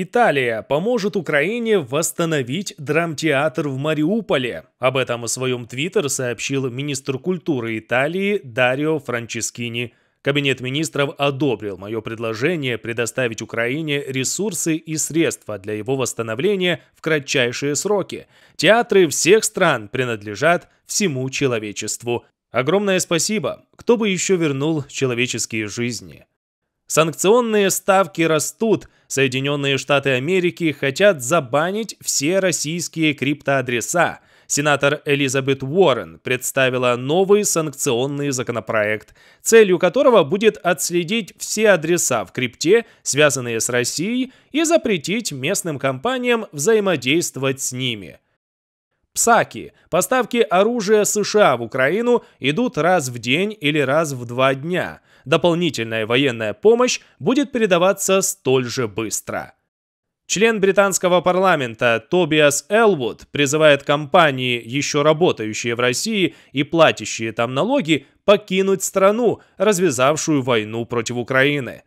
Италия поможет Украине восстановить драмтеатр в Мариуполе. Об этом в своем твиттер сообщил министр культуры Италии Дарио Франческини. Кабинет министров одобрил мое предложение предоставить Украине ресурсы и средства для его восстановления в кратчайшие сроки. Театры всех стран принадлежат всему человечеству. Огромное спасибо, кто бы еще вернул человеческие жизни. Санкционные ставки растут. Соединенные Штаты Америки хотят забанить все российские криптоадреса. Сенатор Элизабет Уоррен представила новый санкционный законопроект, целью которого будет отследить все адреса в крипте, связанные с Россией, и запретить местным компаниям взаимодействовать с ними – Псаки. Поставки оружия США в Украину идут раз в день или раз в два дня. Дополнительная военная помощь будет передаваться столь же быстро. Член британского парламента Тобиас Элвуд призывает компании, еще работающие в России и платящие там налоги, покинуть страну, развязавшую войну против Украины.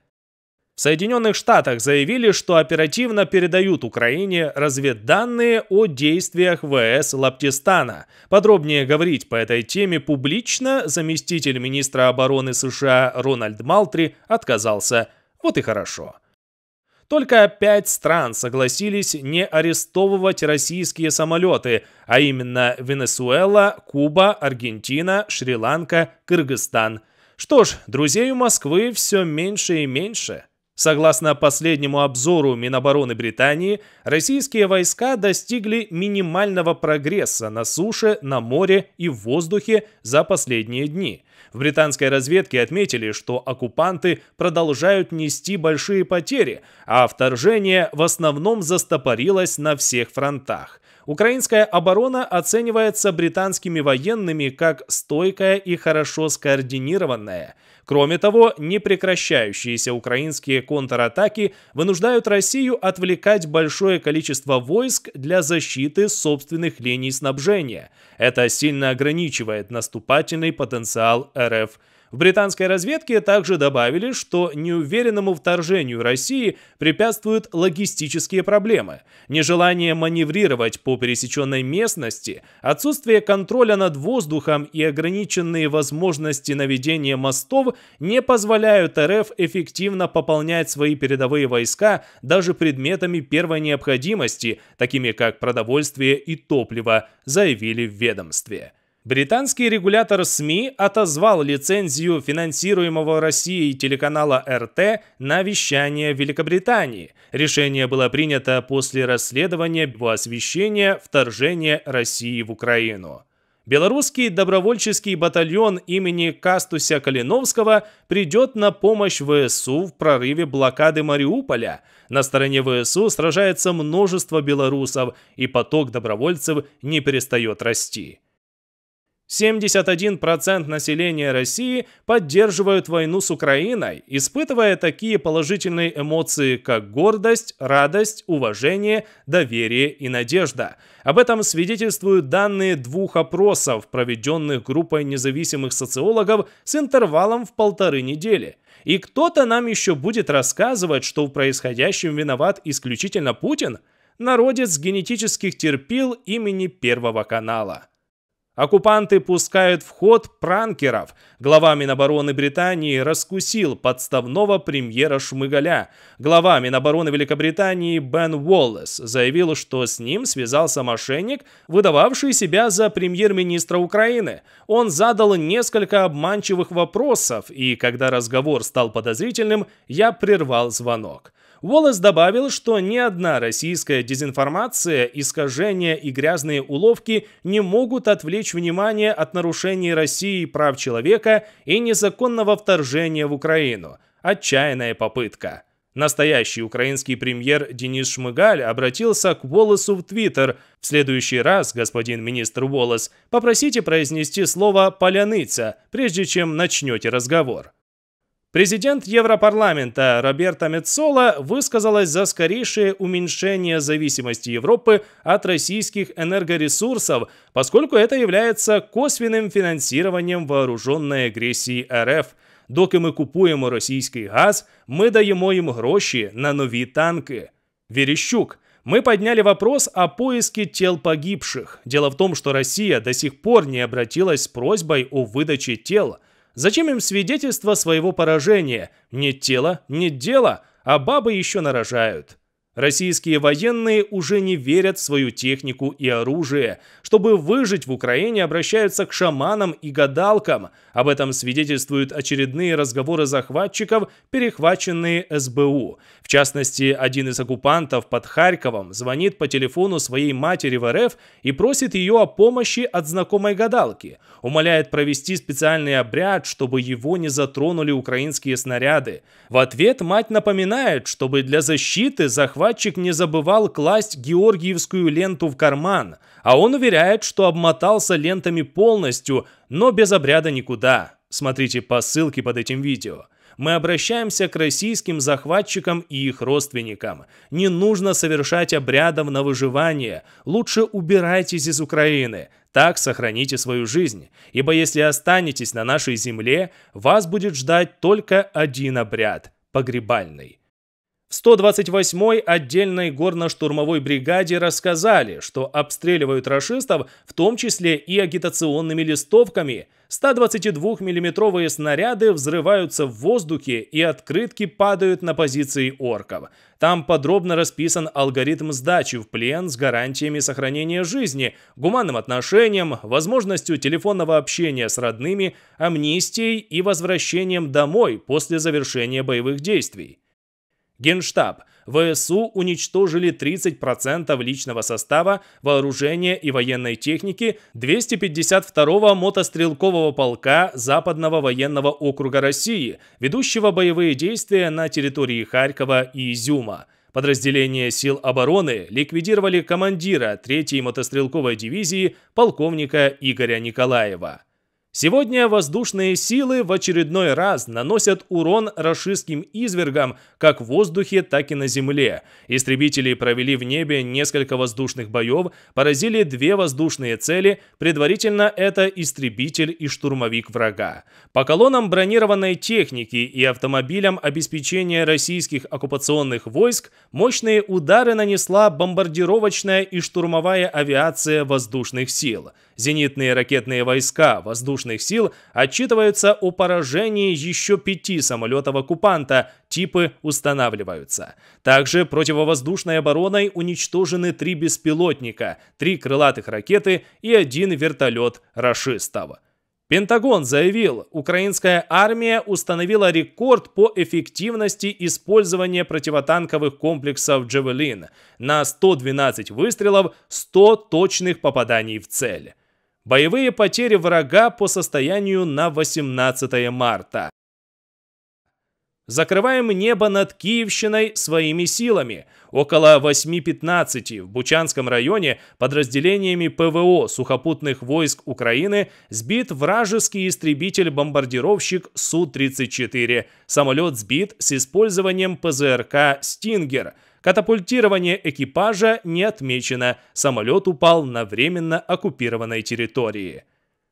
В Соединенных Штатах заявили, что оперативно передают Украине разведданные о действиях ВС Лаптистана. Подробнее говорить по этой теме публично заместитель министра обороны США Рональд Малтри отказался. Вот и хорошо. Только пять стран согласились не арестовывать российские самолеты, а именно Венесуэла, Куба, Аргентина, Шри-Ланка, Кыргызстан. Что ж, друзей у Москвы все меньше и меньше – Согласно последнему обзору Минобороны Британии, российские войска достигли минимального прогресса на суше, на море и в воздухе за последние дни. В британской разведке отметили, что оккупанты продолжают нести большие потери, а вторжение в основном застопорилось на всех фронтах. Украинская оборона оценивается британскими военными как стойкая и хорошо скоординированная. Кроме того, непрекращающиеся украинские контратаки вынуждают Россию отвлекать большое количество войск для защиты собственных линий снабжения. Это сильно ограничивает наступательный потенциал РФ – в британской разведке также добавили, что неуверенному вторжению России препятствуют логистические проблемы, нежелание маневрировать по пересеченной местности, отсутствие контроля над воздухом и ограниченные возможности наведения мостов не позволяют РФ эффективно пополнять свои передовые войска даже предметами первой необходимости, такими как продовольствие и топливо, заявили в ведомстве. Британский регулятор СМИ отозвал лицензию финансируемого Россией телеканала РТ на вещание в Великобритании. Решение было принято после расследования его освещения вторжения России в Украину. Белорусский добровольческий батальон имени Кастуся Калиновского придет на помощь ВСУ в прорыве блокады Мариуполя. На стороне ВСУ сражается множество белорусов, и поток добровольцев не перестает расти. 71% населения России поддерживают войну с Украиной, испытывая такие положительные эмоции, как гордость, радость, уважение, доверие и надежда. Об этом свидетельствуют данные двух опросов, проведенных группой независимых социологов с интервалом в полторы недели. И кто-то нам еще будет рассказывать, что в происходящем виноват исключительно Путин, народец генетических терпил имени Первого канала. Оккупанты пускают в ход пранкеров. Глава Минобороны Британии раскусил подставного премьера Шмыгаля. Глава Минобороны Великобритании Бен Уоллес заявил, что с ним связался мошенник, выдававший себя за премьер-министра Украины. Он задал несколько обманчивых вопросов, и когда разговор стал подозрительным, я прервал звонок. Уоллес добавил, что ни одна российская дезинформация, искажения и грязные уловки не могут отвлечь внимание от нарушений России прав человека и незаконного вторжения в Украину. Отчаянная попытка. Настоящий украинский премьер Денис Шмыгаль обратился к Волосу в Твиттер. «В следующий раз, господин министр Волос, попросите произнести слово «поляныца», прежде чем начнете разговор». Президент Европарламента Роберта Мецола высказалась за скорейшее уменьшение зависимости Европы от российских энергоресурсов, поскольку это является косвенным финансированием вооруженной агрессии РФ. Доки ми купуємо російський газ, ми даємо їм гроші на нові танки. Верещук. Мы подняли вопрос о поиске тел погибших. Дело в том, что Россия до сих пор не обратилась с просьбой о выдаче тела. Зачем им свидетельство своего поражения? Нет тела, нет дела, а бабы еще нарожают. Российские военные уже не верят в свою технику и оружие. Чтобы выжить в Украине, обращаются к шаманам и гадалкам. Об этом свидетельствуют очередные разговоры захватчиков, перехваченные СБУ. В частности, один из оккупантов под Харьковом звонит по телефону своей матери в РФ и просит ее о помощи от знакомой гадалки. Умоляет провести специальный обряд, чтобы его не затронули украинские снаряды. В ответ мать напоминает, чтобы для защиты захватчиков захватчик не забывал класть георгиевскую ленту в карман, а он уверяет, что обмотался лентами полностью, но без обряда никуда. Смотрите по ссылке под этим видео. Мы обращаемся к российским захватчикам и их родственникам. Не нужно совершать обрядов на выживание. Лучше убирайтесь из Украины. Так сохраните свою жизнь. Ибо если останетесь на нашей земле, вас будет ждать только один обряд – погребальный. В 128-й отдельной горно-штурмовой бригаде рассказали, что обстреливают рашистов в том числе и агитационными листовками. 122 миллиметровые снаряды взрываются в воздухе и открытки падают на позиции орков. Там подробно расписан алгоритм сдачи в плен с гарантиями сохранения жизни, гуманным отношением, возможностью телефонного общения с родными, амнистией и возвращением домой после завершения боевых действий. Генштаб. ВСУ уничтожили 30% личного состава, вооружения и военной техники 252-го мотострелкового полка Западного военного округа России, ведущего боевые действия на территории Харькова и Изюма. Подразделения сил обороны ликвидировали командира 3-й мотострелковой дивизии полковника Игоря Николаева. Сегодня воздушные силы в очередной раз наносят урон рашистским извергам как в воздухе, так и на земле. Истребители провели в небе несколько воздушных боев, поразили две воздушные цели, предварительно это истребитель и штурмовик врага. По колоннам бронированной техники и автомобилям обеспечения российских оккупационных войск мощные удары нанесла бомбардировочная и штурмовая авиация воздушных сил, зенитные ракетные войска, воздушные воздушных сил отчитываются о поражении еще пяти самолетов оккупанта, типы устанавливаются. Также противовоздушной обороной уничтожены три беспилотника, три крылатых ракеты и один вертолет «Рашистов». Пентагон заявил, украинская армия установила рекорд по эффективности использования противотанковых комплексов «Джавелин» на 112 выстрелов, 100 точных попаданий в цель. Боевые потери врага по состоянию на 18 марта. Закрываем небо над Киевщиной своими силами. Около 8.15 в Бучанском районе подразделениями ПВО сухопутных войск Украины сбит вражеский истребитель-бомбардировщик Су-34. Самолет сбит с использованием ПЗРК «Стингер». Катапультирование экипажа не отмечено, самолет упал на временно оккупированной территории.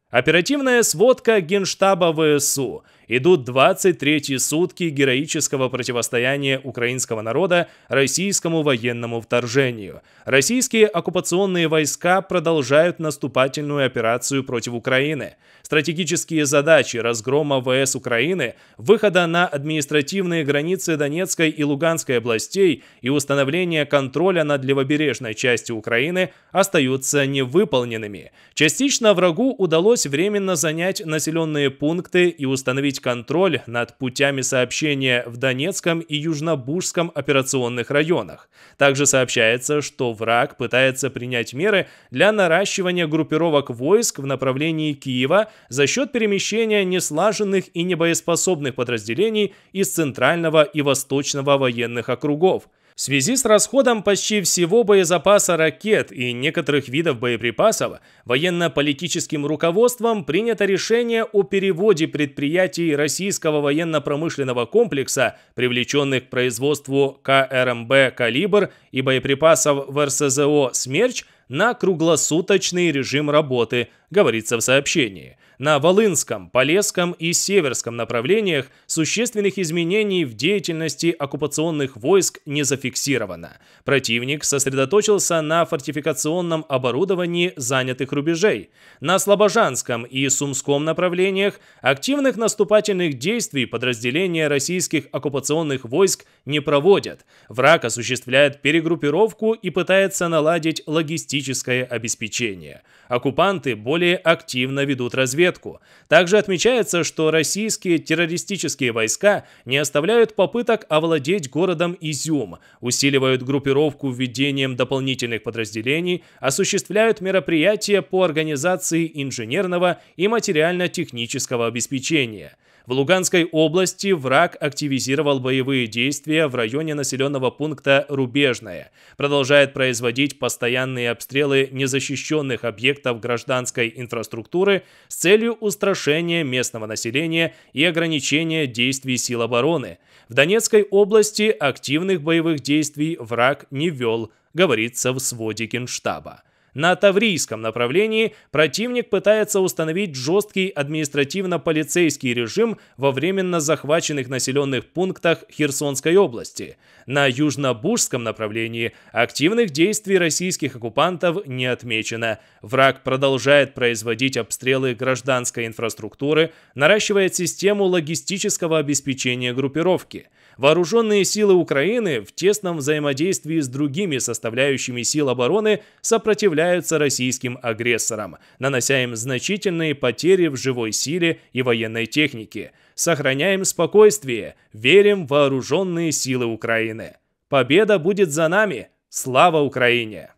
Оперативная сводка Генштаба ВСУ – идут 23 сутки героического противостояния украинского народа российскому военному вторжению. Российские оккупационные войска продолжают наступательную операцию против Украины. Стратегические задачи разгрома ВС Украины, выхода на административные границы Донецкой и Луганской областей и установления контроля над левобережной частью Украины остаются невыполненными. Частично врагу удалось временно занять населенные пункты и установить осуществить контроль над путями сообщения в Донецком и Южнобужском операционных районах. Также сообщается, что враг пытается принять меры для наращивания группировок войск в направлении Киева за счет перемещения неслаженных и небоеспособных подразделений из Центрального и Восточного военных округов – в связи с расходом почти всего боезапаса ракет и некоторых видов боеприпасов, военно-политическим руководством принято решение о переводе предприятий российского военно-промышленного комплекса, привлеченных к производству КРМБ «Калибр» и боеприпасов в РСЗО «Смерч», на круглосуточный режим работы, говорится в сообщении. На Волынском, Полесском и Северском направлениях существенных изменений в деятельности оккупационных войск не зафиксировано. Противник сосредоточился на фортификационном оборудовании занятых рубежей. На Слобожанском и Сумском направлениях активных наступательных действий подразделения российских оккупационных войск не проводят. Враг осуществляет перегруппировку и пытается наладить логистику логистическое обеспечение. Оккупанты более активно ведут разведку. Также отмечается, что российские террористические войска не оставляют попыток овладеть городом Изюм, усиливают группировку введением дополнительных подразделений, осуществляют мероприятия по организации инженерного и материально-технического обеспечения – в Луганской области враг активизировал боевые действия в районе населенного пункта Рубежное, продолжает производить постоянные обстрелы незащищенных объектов гражданской инфраструктуры с целью устрашения местного населения и ограничения действий сил обороны. В Донецкой области активных боевых действий враг не вел, говорится в своде Генштаба. На Таврийском направлении противник пытается установить жесткий административно-полицейский режим во временно захваченных населенных пунктах Херсонской области. На Южно-Бужском направлении активных действий российских оккупантов не отмечено. Враг продолжает производить обстрелы гражданской инфраструктуры, наращивает систему логистического обеспечения группировки – Вооруженные силы Украины в тесном взаимодействии с другими составляющими сил обороны сопротивляются российским агрессорам, нанося им значительные потери в живой силе и военной технике. Сохраняем спокойствие, верим в вооруженные силы Украины. Победа будет за нами! Слава Украине!